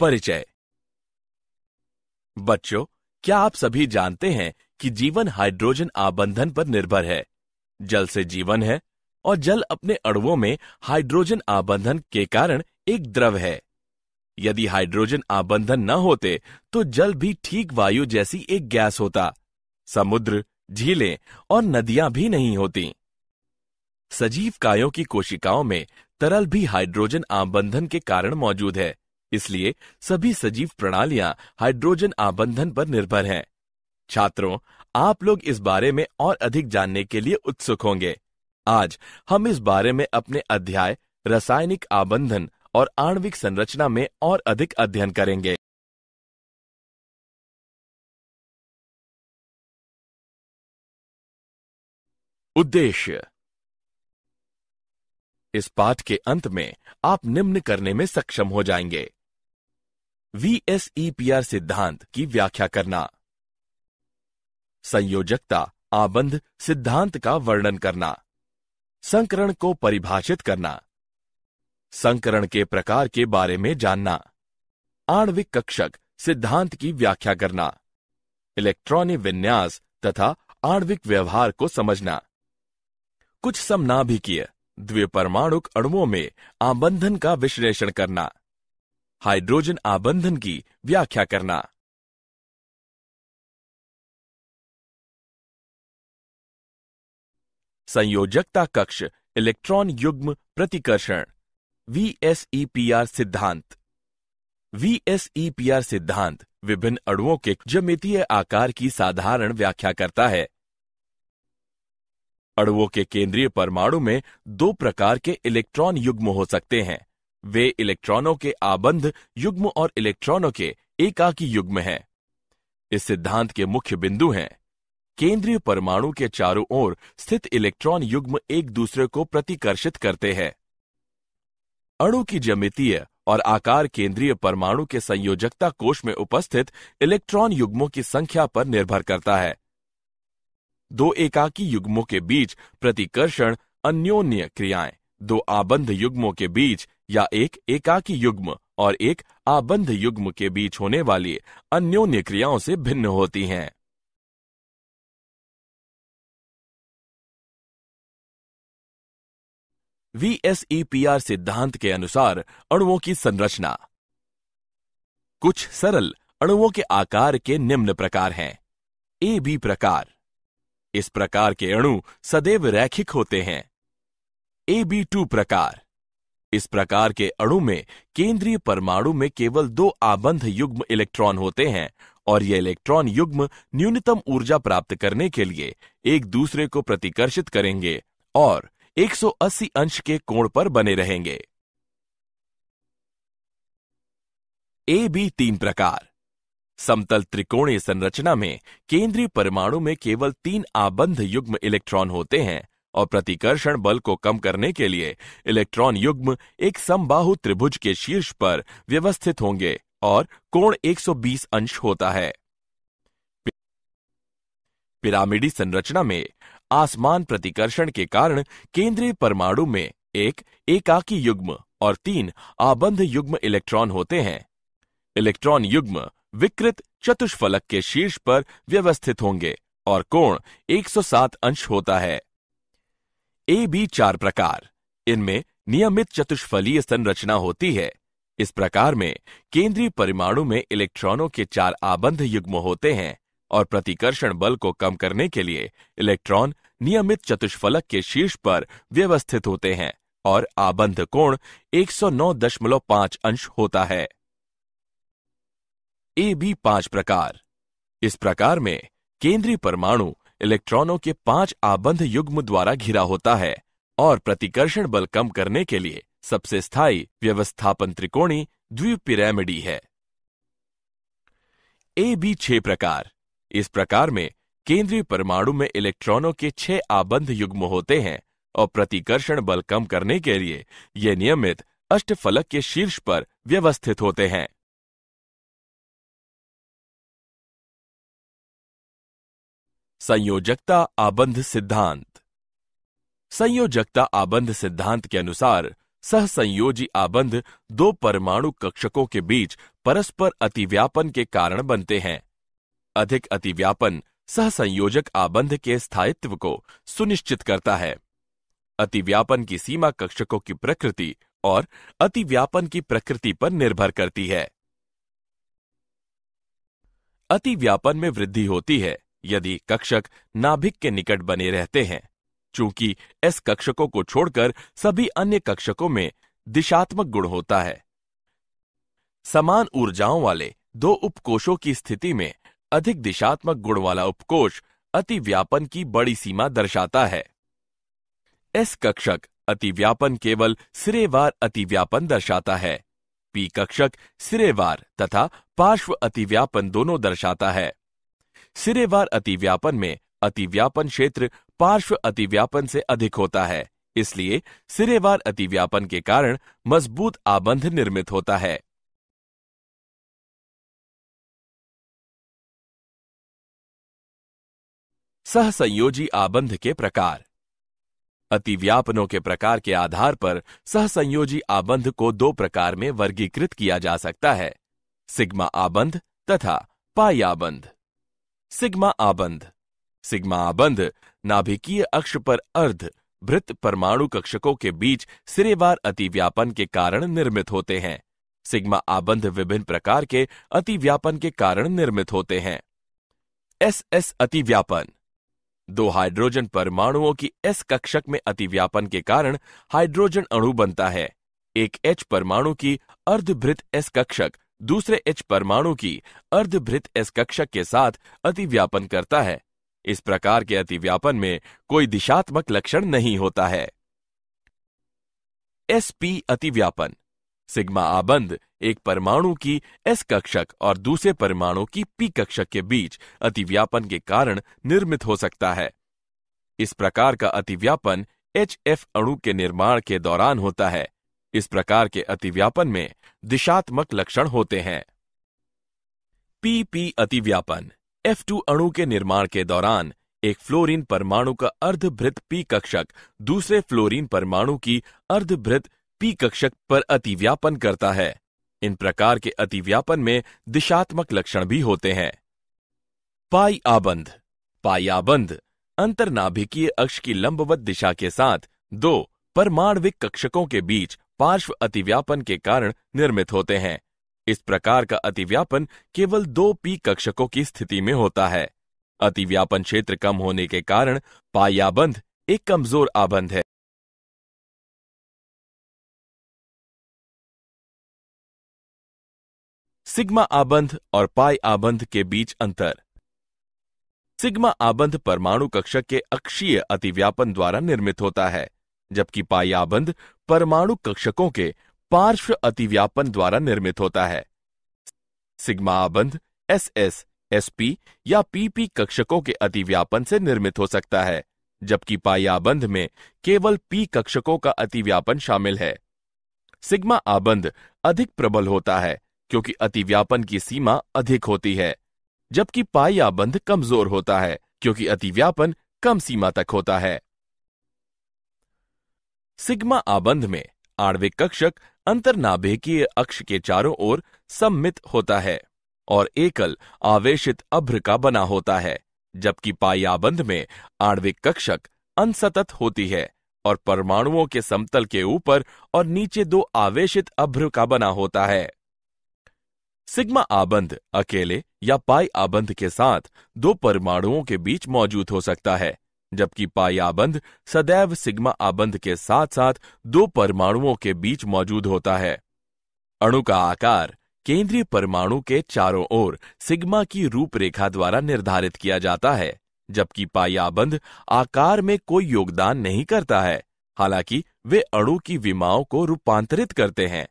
परिचय बच्चों क्या आप सभी जानते हैं कि जीवन हाइड्रोजन आबंधन पर निर्भर है जल से जीवन है और जल अपने अणुओं में हाइड्रोजन आबंधन के कारण एक द्रव है यदि हाइड्रोजन आबंधन न होते तो जल भी ठीक वायु जैसी एक गैस होता समुद्र झीलें और नदियां भी नहीं होती सजीव कायों की कोशिकाओं में तरल भी हाइड्रोजन आबंधन के कारण मौजूद है इसलिए सभी सजीव प्रणालियां हाइड्रोजन आबंधन पर निर्भर हैं। छात्रों आप लोग इस बारे में और अधिक जानने के लिए उत्सुक होंगे आज हम इस बारे में अपने अध्याय रासायनिक आबंधन और आणविक संरचना में और अधिक अध्ययन करेंगे उद्देश्य इस पाठ के अंत में आप निम्न करने में सक्षम हो जाएंगे वीएसईपीआर e सिद्धांत की व्याख्या करना संयोजकता आबंध सिद्धांत का वर्णन करना संकरण को परिभाषित करना संकरण के प्रकार के बारे में जानना आणविक कक्षक सिद्धांत की व्याख्या करना इलेक्ट्रॉनिक विन्यास तथा आणविक व्यवहार को समझना कुछ समनाभिकीय द्विपरमाणुक अणुओं में आबंधन का विश्लेषण करना हाइड्रोजन आबंधन की व्याख्या करना संयोजकता कक्ष इलेक्ट्रॉन युग्म प्रतिकर्षण वीएसईपीआर e सिद्धांत वीएसईपीआर e सिद्धांत विभिन्न अणुओं के जमितीय आकार की साधारण व्याख्या करता है अणुओं के केंद्रीय परमाणु में दो प्रकार के इलेक्ट्रॉन युग्म हो सकते हैं वे इलेक्ट्रॉनों के आबंध युग्म और इलेक्ट्रॉनों के एकाकी युग्म हैं इस सिद्धांत के मुख्य बिंदु हैं केंद्रीय परमाणु के चारों ओर स्थित इलेक्ट्रॉन युग्म एक दूसरे को प्रतिकर्षित करते हैं अणु की जमितीय और आकार केंद्रीय परमाणु के संयोजकता कोष में उपस्थित इलेक्ट्रॉन युग्मों की संख्या पर निर्भर करता है दो एकाकी युग्मों के बीच प्रतिकर्षण अन्योन्य क्रियाएं दो आबंध युग्मों के बीच या एक एकाकी युग्म और एक आबंध युग्म के बीच होने वाली अन्योन्य क्रियाओं से भिन्न होती हैं वीएसईपीआर e सिद्धांत के अनुसार अणुओं की संरचना कुछ सरल अणुओं के आकार के निम्न प्रकार हैं ए बी प्रकार इस प्रकार के अणु सदैव रैखिक होते हैं ए बी टू प्रकार इस प्रकार के अणु में केंद्रीय परमाणु में केवल दो आबंध युग्म इलेक्ट्रॉन होते हैं और ये इलेक्ट्रॉन युग्म न्यूनतम ऊर्जा प्राप्त करने के लिए एक दूसरे को प्रतिकर्षित करेंगे और 180 अंश के कोण पर बने रहेंगे ए बी तीन प्रकार समतल त्रिकोणीय संरचना में केंद्रीय परमाणु में केवल तीन आबंध युग्म इलेक्ट्रॉन होते हैं और प्रतिकर्षण बल को कम करने के लिए इलेक्ट्रॉन युग्म एक समबाहु त्रिभुज के शीर्ष पर व्यवस्थित होंगे और कोण 120 अंश होता है पिरामिडी संरचना में आसमान प्रतिकर्षण के कारण केंद्रीय परमाणु में एक एकाकी युग्म और तीन आबंध युग्म इलेक्ट्रॉन होते हैं इलेक्ट्रॉन युग्म विकृत चतुष्फलक के शीर्ष पर व्यवस्थित होंगे और कोण 107 अंश होता है ए बी चार प्रकार इनमें नियमित चतुष्फलीय संरचना होती है इस प्रकार में केंद्रीय परिमाणु में इलेक्ट्रॉनों के चार आबंध युग्म होते हैं और प्रतिकर्षण बल को कम करने के लिए इलेक्ट्रॉन नियमित चतुष्फलक के शीर्ष पर व्यवस्थित होते हैं और आबंध कोण 109.5 अंश होता है ए बी पांच प्रकार इस प्रकार में केंद्रीय परमाणु इलेक्ट्रॉनों के पांच आबंध युग्म द्वारा घिरा होता है और प्रतिकर्षण बल कम करने के लिए सबसे स्थायी व्यवस्थापन त्रिकोणी द्विपिरामिडी है ए बी छह प्रकार इस प्रकार में केंद्रीय परमाणु में इलेक्ट्रॉनों के छह आबंध युग्म होते हैं और प्रतिकर्षण बल कम करने के लिए ये नियमित अष्टफलक के शीर्ष पर व्यवस्थित होते हैं संयोजकता आबंध सिद्धांत संयोजकता आबंध सिद्धांत के अनुसार सहसंयोजी आबंध दो परमाणु कक्षकों के बीच परस्पर अतिव्यापन के कारण बनते हैं अधिक अतिव्यापन सहसंयोजक आबंध के स्थायित्व को सुनिश्चित करता है अतिव्यापन की सीमा कक्षकों की प्रकृति और अतिव्यापन की प्रकृति पर निर्भर करती है अतिव्यापन में वृद्धि होती है यदि कक्षक नाभिक के निकट बने रहते हैं चूंकि एस कक्षकों को छोड़कर सभी अन्य कक्षकों में दिशात्मक गुण होता है समान ऊर्जाओं वाले दो उपकोषों की स्थिति में अधिक दिशात्मक गुण वाला उपकोष अतिव्यापन की बड़ी सीमा दर्शाता है एस कक्षक अतिव्यापन केवल सिरेवार अतिव्यापन दर्शाता है पी कक्षक सिरेवार तथा पार्श्व अतिव्यापन दोनों दर्शाता है सिरेवार अतिव्यापन में अतिव्यापन क्षेत्र पार्श्व अतिव्यापन से अधिक होता है इसलिए सिरेवार अतिव्यापन के कारण मजबूत आबंध निर्मित होता है सहसंयोजी आबंध के प्रकार अतिव्यापनों के प्रकार के आधार पर सहसंयोजी आबंध को दो प्रकार में वर्गीकृत किया जा सकता है सिग्मा आबंध तथा पाई आबंध सिग्मा आबंध सिग्मा आबंध नाभिकीय अक्ष पर अर्ध वृत्त परमाणु कक्षकों के बीच सिरेवार अतिव्यापन के कारण निर्मित होते हैं सिग्मा आबंध विभिन्न प्रकार के अतिव्यापन के कारण निर्मित होते हैं एस एस अतिव्यापन दो हाइड्रोजन परमाणुओं की एस कक्षक में अतिव्यापन के कारण हाइड्रोजन अणु बनता है एक एच परमाणु की अर्धभृत एस कक्षक दूसरे एच परमाणु की अर्धभृत एस कक्षक के साथ अतिव्यापन करता है इस प्रकार के अतिव्यापन में कोई दिशात्मक लक्षण नहीं होता है एस पी अतिव्यापन सिग्मा आबंध एक परमाणु की एस कक्षक और दूसरे परमाणु की पी कक्षक के बीच अतिव्यापन के कारण निर्मित हो सकता है इस प्रकार का अतिव्यापन एच एफ अणु के निर्माण के दौरान होता है इस प्रकार के अतिव्यापन में दिशात्मक लक्षण होते हैं पी पी अतिव्यापन एफ टू अणु के निर्माण के दौरान एक फ्लोरीन परमाणु का अर्धभृत पी कक्षक दूसरे फ्लोरीन परमाणु की अर्धभृत पी कक्षक पर अतिव्यापन करता है इन प्रकार के अतिव्यापन में दिशात्मक लक्षण भी होते हैं पाई आबंध पाई आबंध अंतरनाभिकीय अक्ष की लंबवत दिशा के साथ दो परमाणविक कक्षकों के बीच पार्श्व अतिव्यापन के कारण निर्मित होते हैं इस प्रकार का अतिव्यापन केवल दो पी कक्षकों की स्थिति में होता है अतिव्यापन क्षेत्र कम होने के कारण पायाबंध एक कमजोर आबंध है सिग्मा आबंध और पाई आबंध के बीच अंतर सिग्मा आबंध परमाणु कक्षक के अक्षीय अतिव्यापन द्वारा निर्मित होता है जबकि पायाबंद परमाणु कक्षकों के पार्श्व अतिव्यापन द्वारा निर्मित होता है सिग्मा आबंध एस एस एसपी या पीपी कक्षकों के अतिव्यापन से निर्मित हो सकता है जबकि पायाबंद में केवल पी कक्षकों का अतिव्यापन शामिल है सिग्मा आबंध अधिक प्रबल होता है क्योंकि अतिव्यापन की सीमा अधिक होती है जबकि पायाबंध कमजोर होता है क्योंकि अतिव्यापन कम सीमा तक होता है सिग्मा आबंध में आणविक कक्षक अंतरनाभिकीय अक्ष के चारों ओर सम्मित होता है और एकल आवेशित अभ्र का बना होता है जबकि पाई आबंध में आणविक कक्षक अनसतत होती है और परमाणुओं के समतल के ऊपर और नीचे दो आवेशित अभ्र का बना होता है सिग्मा आबंध अकेले या पाई आबंध के साथ दो परमाणुओं के बीच मौजूद हो सकता है जबकि पाई आबंध सदैव सिग्मा आबंध के साथ साथ दो परमाणुओं के बीच मौजूद होता है अणु का आकार केंद्रीय परमाणु के चारों ओर सिग्मा की रूपरेखा द्वारा निर्धारित किया जाता है जबकि पाई आबंध आकार में कोई योगदान नहीं करता है हालांकि वे अणु की विमाओं को रूपांतरित करते हैं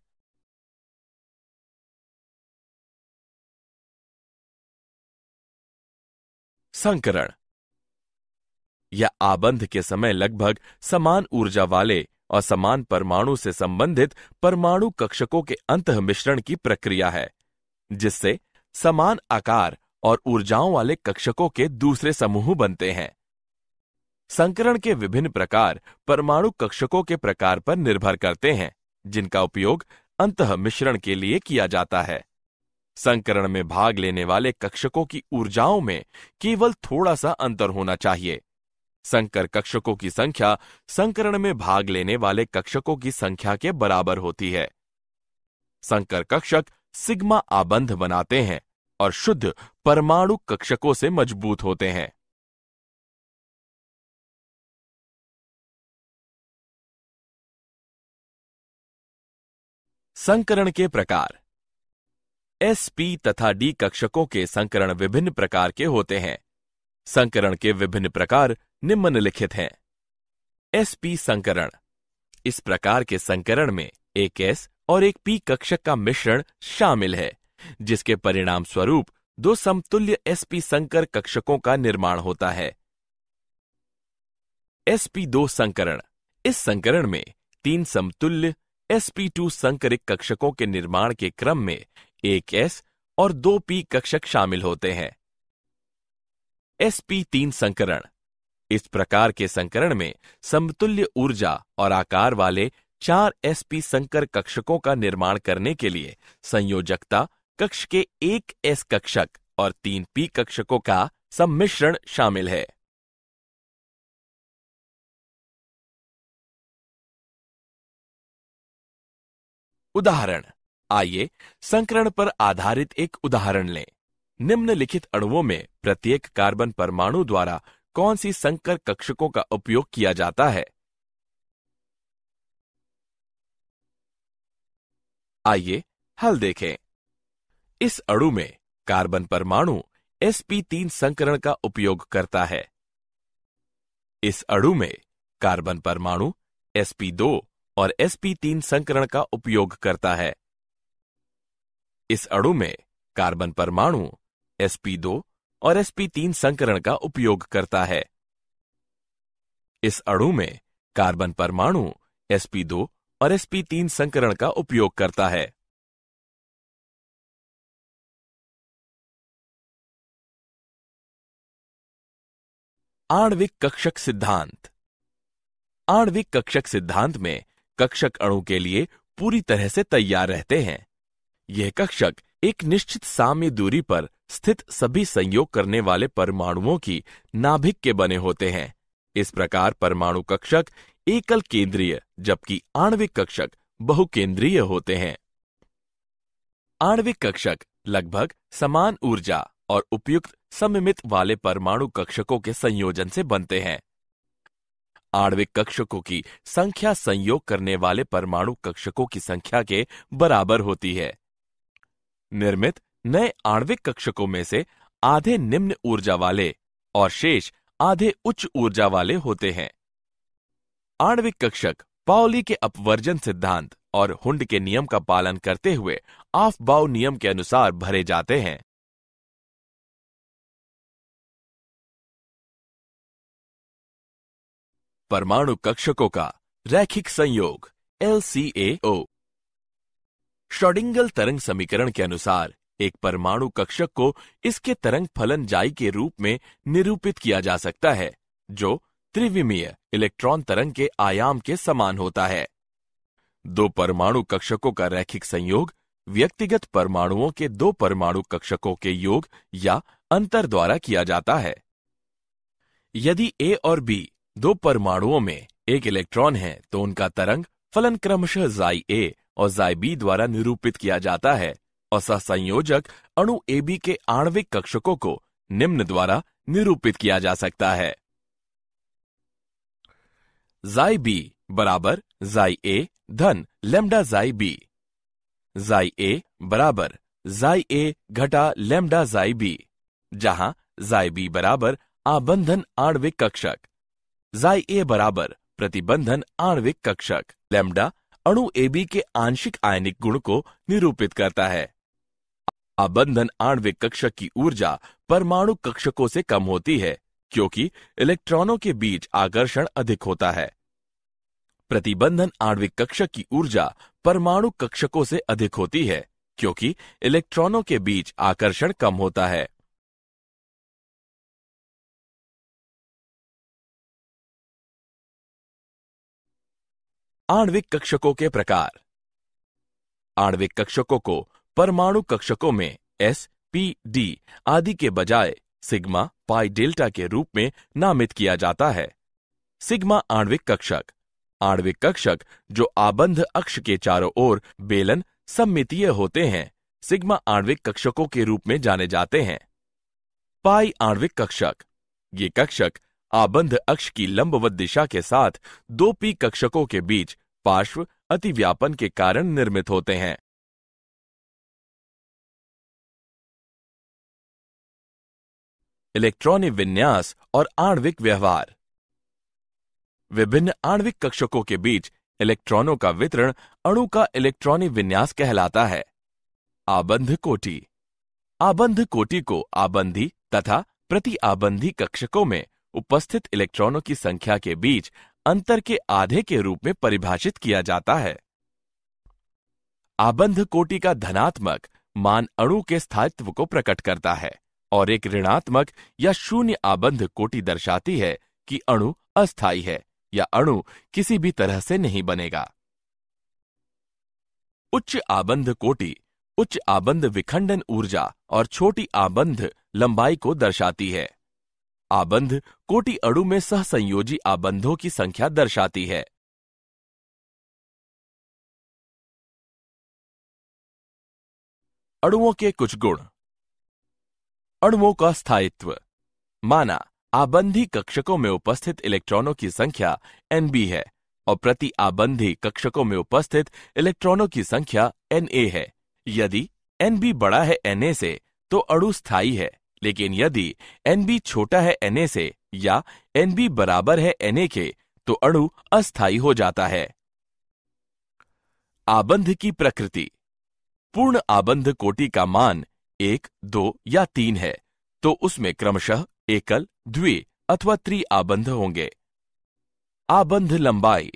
संकरण यह आबंध के समय लगभग समान ऊर्जा वाले और समान परमाणु से संबंधित परमाणु कक्षकों के अंत मिश्रण की प्रक्रिया है जिससे समान आकार और ऊर्जाओं वाले कक्षकों के दूसरे समूह बनते हैं संकरण के विभिन्न प्रकार परमाणु कक्षकों के प्रकार पर निर्भर करते हैं जिनका उपयोग अंत मिश्रण के लिए किया जाता है संकरण में भाग लेने वाले कक्षकों की ऊर्जाओं में केवल थोड़ा सा अंतर होना चाहिए संकर कक्षकों की संख्या संकरण में भाग लेने वाले कक्षकों की संख्या के बराबर होती है संकर कक्षक सिग्मा आबंध बनाते हैं और शुद्ध परमाणु कक्षकों से मजबूत होते हैं संकरण के प्रकार एस पी तथा डी कक्षकों के संकरण विभिन्न प्रकार के होते हैं संकरण के विभिन्न प्रकार निम्नलिखित हैं एसपी संकरण इस प्रकार के संकरण में एक एस और एक पी कक्षक का मिश्रण शामिल है जिसके परिणाम स्वरूप दो समतुल्य एसपी संकर कक्षकों का निर्माण होता है एसपी दो संकरण इस संकरण में तीन समतुल्य टू संकरिक कक्षकों के निर्माण के क्रम में एक एस और दो पी कक्षक शामिल होते हैं तीन संकरण इस प्रकार के संकरण में समतुल्य ऊर्जा और आकार वाले चार एसपी संकर कक्षकों का निर्माण करने के लिए संयोजकता कक्ष के एक एस कक्षक और तीन पी कक्षकों का सम्मिश्रण शामिल है उदाहरण आइए संकरण पर आधारित एक उदाहरण लें निम्नलिखित अणुओं में प्रत्येक कार्बन परमाणु द्वारा कौन सी संकर कक्षकों का उपयोग किया जाता है आइए हल देखें इस अणु में कार्बन परमाणु sp3 संकरण का उपयोग करता है इस अणु में कार्बन परमाणु sp2 और sp3 संकरण का उपयोग करता है इस अणु में कार्बन परमाणु sp2 और sp3 तीन संकरण का उपयोग करता है इस अणु में कार्बन परमाणु sp2 और sp3 संकरण का उपयोग करता है आणविक कक्षक सिद्धांत आणविक कक्षक सिद्धांत में कक्षक अणु के लिए पूरी तरह से तैयार रहते हैं यह कक्षक एक निश्चित साम्य दूरी पर स्थित सभी संयोग करने वाले परमाणुओं की नाभिक के बने होते हैं इस प्रकार परमाणु कक्षक एकल केंद्रीय जबकि आणविक कक्षक बहुकेंद्रीय होते हैं आणविक कक्षक लगभग समान ऊर्जा और उपयुक्त सममित वाले परमाणु कक्षकों के संयोजन से बनते हैं आणविक कक्षकों की संख्या संयोग करने वाले परमाणु कक्षकों की संख्या के बराबर होती है निर्मित नए आणविक कक्षकों में से आधे निम्न ऊर्जा वाले और शेष आधे उच्च ऊर्जा वाले होते हैं आणविक कक्षक पाओली के अपवर्जन सिद्धांत और हुंड के नियम का पालन करते हुए आफ बाउ नियम के अनुसार भरे जाते हैं परमाणु कक्षकों का रैखिक संयोग एल सी ए ओ श्रोडिंगल तरंग समीकरण के अनुसार एक परमाणु कक्षक को इसके तरंग फलन जाई के रूप में निरूपित किया जा सकता है जो त्रिविमीय इलेक्ट्रॉन तरंग के आयाम के समान होता है दो परमाणु कक्षकों का रैखिक संयोग व्यक्तिगत परमाणुओं के दो परमाणु कक्षकों के योग या अंतर द्वारा किया जाता है यदि ए और बी दो परमाणुओं में एक इलेक्ट्रॉन है तो उनका तरंग फलन क्रमशः जाई ए और जाई बी द्वारा निरूपित किया जाता है ಹೊಸ संयोजक अणु एबी के आणविक कक्षकों को निम्न द्वारा निरूपित किया जा सकता है जाई बी बराबर जाई ए धन लेमडा जाई बी जाई ए बराबर जाई ए घटा लेमडा जाई बी जहां जाई बी बराबर आबंधन आणविक कक्षक जाई ए बराबर प्रतिबंधन आणविक कक्षक लेमडा अणु एबी के आंशिक आयनिक गुण को निरूपित करता है आबंधन आणविक कक्षक की ऊर्जा परमाणु कक्षकों से कम होती है क्योंकि इलेक्ट्रॉनों के बीच आकर्षण अधिक होता है प्रतिबंधन आणविक कक्षक की ऊर्जा परमाणु कक्षकों से अधिक होती है क्योंकि इलेक्ट्रॉनों के बीच आकर्षण कम होता है आणविक कक्षकों के प्रकार आणविक कक्षकों को परमाणु कक्षकों में एस पी डी आदि के बजाय सिग्मा पाई डेल्टा के रूप में नामित किया जाता है सिग्मा आणविक कक्षक आणविक कक्षक जो आबंध अक्ष के चारों ओर बेलन सम्मितीय होते हैं सिग्मा आणविक कक्षकों के रूप में जाने जाते हैं पाई आणविक कक्षक ये कक्षक आबंध अक्ष की लंबवत दिशा के साथ दो पी कक्षकों के बीच पार्श्व अतिव्यापन के कारण निर्मित होते हैं इलेक्ट्रॉनिक विन्यास और आणविक व्यवहार विभिन्न आणविक कक्षकों के बीच इलेक्ट्रॉनों का वितरण अणु का इलेक्ट्रॉनिक विन्यास कहलाता है आबंध कोटि आबंध कोटि को आबंधी तथा प्रति आबंधी कक्षकों में उपस्थित इलेक्ट्रॉनों की संख्या के बीच अंतर के आधे के रूप में परिभाषित किया जाता है आबंध कोटि का धनात्मक मान अणु के स्थायित्व को प्रकट करता है और एक ऋणात्मक या शून्य आबंध कोटि दर्शाती है कि अणु अस्थाई है या अणु किसी भी तरह से नहीं बनेगा उच्च आबंध कोटि उच्च आबंध विखंडन ऊर्जा और छोटी आबंध लंबाई को दर्शाती है आबंध कोटि अणु में सहसंयोजी आबंधों की संख्या दर्शाती है अणुओं के कुछ गुण अणुओं का स्थायित्व माना आबंधी कक्षकों में उपस्थित इलेक्ट्रॉनों की संख्या एनबी है और प्रति आबंधी कक्षकों में उपस्थित इलेक्ट्रॉनों की संख्या Na है यदि Nb बड़ा है Na से तो अणु स्थायी है लेकिन यदि Nb छोटा है Na से या Nb बराबर है Na के तो अणु अस्थायी हो जाता है आबंध की प्रकृति पूर्ण आबंध कोटि का मान एक दो या तीन है तो उसमें क्रमशः एकल द्वि अथवा त्रि आबंध होंगे आबंध लंबाई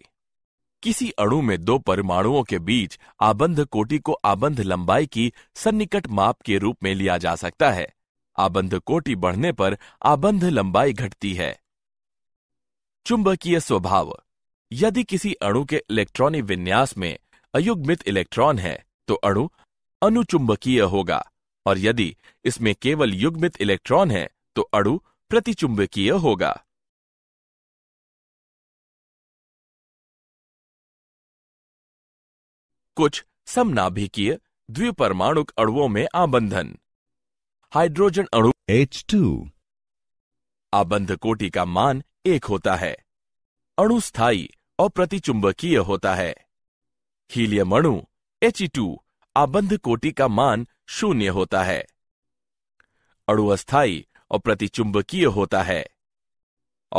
किसी अणु में दो परमाणुओं के बीच आबंध कोटि को आबंध लंबाई की सन्निकट माप के रूप में लिया जा सकता है आबंध कोटि बढ़ने पर आबंध लंबाई घटती है चुंबकीय स्वभाव यदि किसी अणु के इलेक्ट्रॉनिक विन्यास में अयुग्मित इलेक्ट्रॉन है तो अणु अनुचुंबकीय होगा और यदि इसमें केवल युग्मित इलेक्ट्रॉन है तो अणु प्रतिचुंबकीय होगा कुछ समनाभिकीय द्विपरमाणुक अणुओं में आबंधन हाइड्रोजन अणु H2 आबंध कोटि का मान एक होता है अणु स्थायी और प्रतिचुंबकीय होता है हीलियम अणु He2 आबंध कोटि का मान शून्य होता है अणुअस्थाई और प्रतिचुंबकीय होता है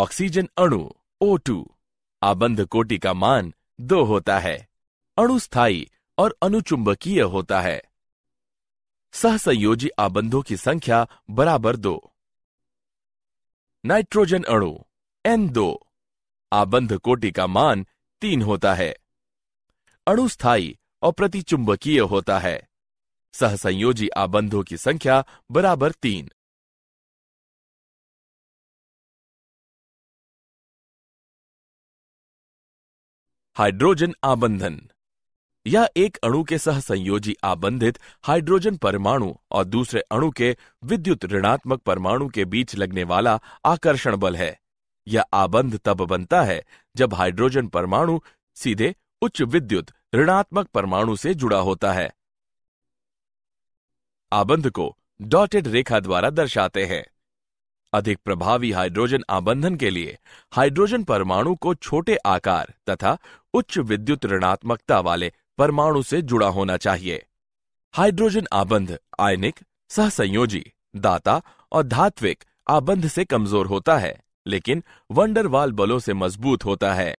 ऑक्सीजन अणु O2 आबंध कोटि का मान दो होता है अणुस्थाई और अनुचुंबकीय होता है सहसंयोजी आबंधों की संख्या बराबर दो नाइट्रोजन अणु N2 आबंध कोटि का मान तीन होता है अणुस्थाई और प्रतिचुंबकीय होता है सहसंयोजी आबंधों की संख्या बराबर तीन हाइड्रोजन आबंधन यह एक अणु के सहसंयोजी आबंधित हाइड्रोजन परमाणु और दूसरे अणु के विद्युत ऋणात्मक परमाणु के बीच लगने वाला आकर्षण बल है यह आबंध तब बनता है जब हाइड्रोजन परमाणु सीधे उच्च विद्युत ऋणात्मक परमाणु से जुड़ा होता है आबंध को डॉटेड रेखा द्वारा दर्शाते हैं अधिक प्रभावी हाइड्रोजन आबंधन के लिए हाइड्रोजन परमाणु को छोटे आकार तथा उच्च विद्युत ऋणात्मकता वाले परमाणु से जुड़ा होना चाहिए हाइड्रोजन आबंध आयनिक सहसंयोजी दाता और धात्विक आबंध से कमजोर होता है लेकिन वंडरवाल बलों से मजबूत होता है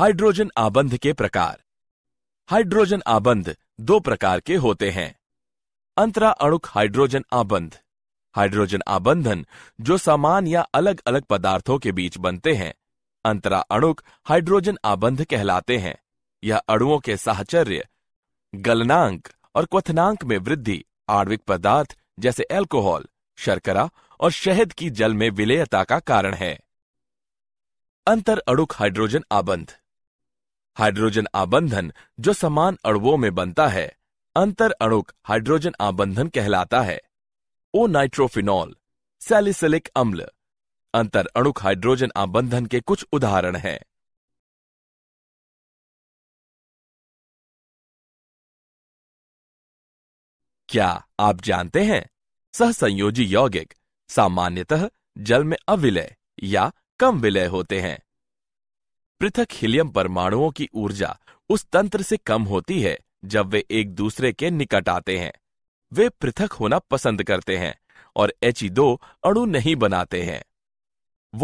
हाइड्रोजन आबंध के प्रकार हाइड्रोजन आबंध दो प्रकार के होते हैं अंतरा अणुक हाइड्रोजन आबंध हाइड्रोजन आबंधन जो समान या अलग अलग पदार्थों के बीच बनते हैं अंतरा अणुक हाइड्रोजन आबंध कहलाते हैं यह अणुओं के साहचर्य गलनांक और क्वथनांक में वृद्धि आणविक पदार्थ जैसे एल्कोहल शर्करा और शहद की जल में विलेयता का कारण है अंतर अणुक हाइड्रोजन आबंध हाइड्रोजन आबंधन जो समान अणुओं में बनता है अंतर अणुक हाइड्रोजन आबंधन कहलाता है ओ नाइट्रोफिनॉल सैलिसिलिक अम्ल अंतर अणुक हाइड्रोजन आबंधन के कुछ उदाहरण हैं क्या आप जानते हैं सहसंयोजी यौगिक सामान्यतः जल में अविलय या कम विलय होते हैं पृथक हीलियम परमाणुओं की ऊर्जा उस तंत्र से कम होती है जब वे एक दूसरे के निकट आते हैं वे पृथक होना पसंद करते हैं और एच e दो अणु नहीं बनाते हैं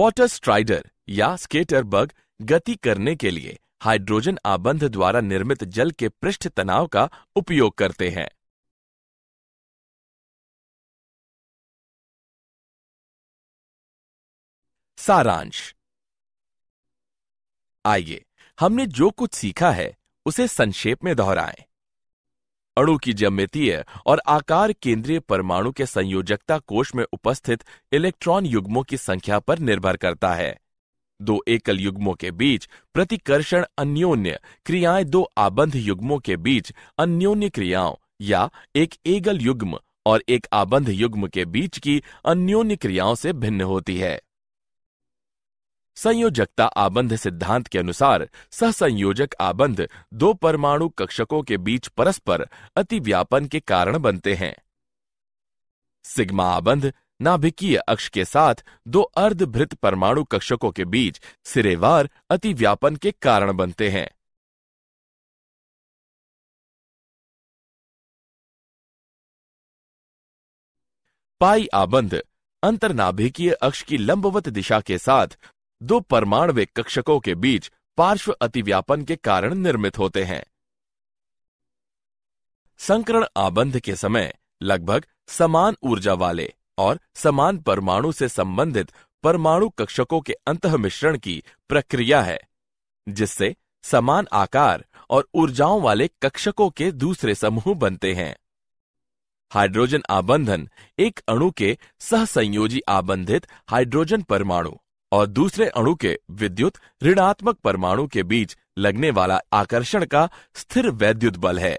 वाटर स्ट्राइडर या स्केटर बग गति करने के लिए हाइड्रोजन आबंध द्वारा निर्मित जल के पृष्ठ तनाव का उपयोग करते हैं सारांश आइए हमने जो कुछ सीखा है उसे संक्षेप में दोहराएं अणु की ज्यामितीय और आकार केंद्रीय परमाणु के संयोजकता कोष में उपस्थित इलेक्ट्रॉन युग्मों की संख्या पर निर्भर करता है दो एकल युग्मों के बीच प्रतिकर्षण अन्योन्य क्रियाएं दो आबंध युग्मों के बीच अन्योन्य क्रियाओं या एक एकल युग्म और एक आबंध युग्म के बीच की अन्योन्य क्रियाओं से भिन्न होती है संयोजकता आबंध सिद्धांत के अनुसार सहसंयोजक आबंध दो परमाणु कक्षकों के बीच परस्पर अतिव्यापन के कारण बनते हैं सिग्मा आबंध नाभिकीय अक्ष के साथ दो अर्धभृत परमाणु कक्षकों के बीच सिरेवार अतिव्यापन के कारण बनते हैं पाई आबंध अंतरनाभिकीय अक्ष की लंबवत दिशा के साथ दो परमाणविक कक्षकों के बीच पार्श्व अतिव्यापन के कारण निर्मित होते हैं संकरण आबंध के समय लगभग समान ऊर्जा वाले और समान परमाणु से संबंधित परमाणु कक्षकों के अंत मिश्रण की प्रक्रिया है जिससे समान आकार और ऊर्जाओं वाले कक्षकों के दूसरे समूह बनते हैं हाइड्रोजन आबंधन एक अणु के सहसंयोजी आबंधित हाइड्रोजन परमाणु और दूसरे अणु के विद्युत ऋणात्मक परमाणु के बीच लगने वाला आकर्षण का स्थिर वैद्युत बल है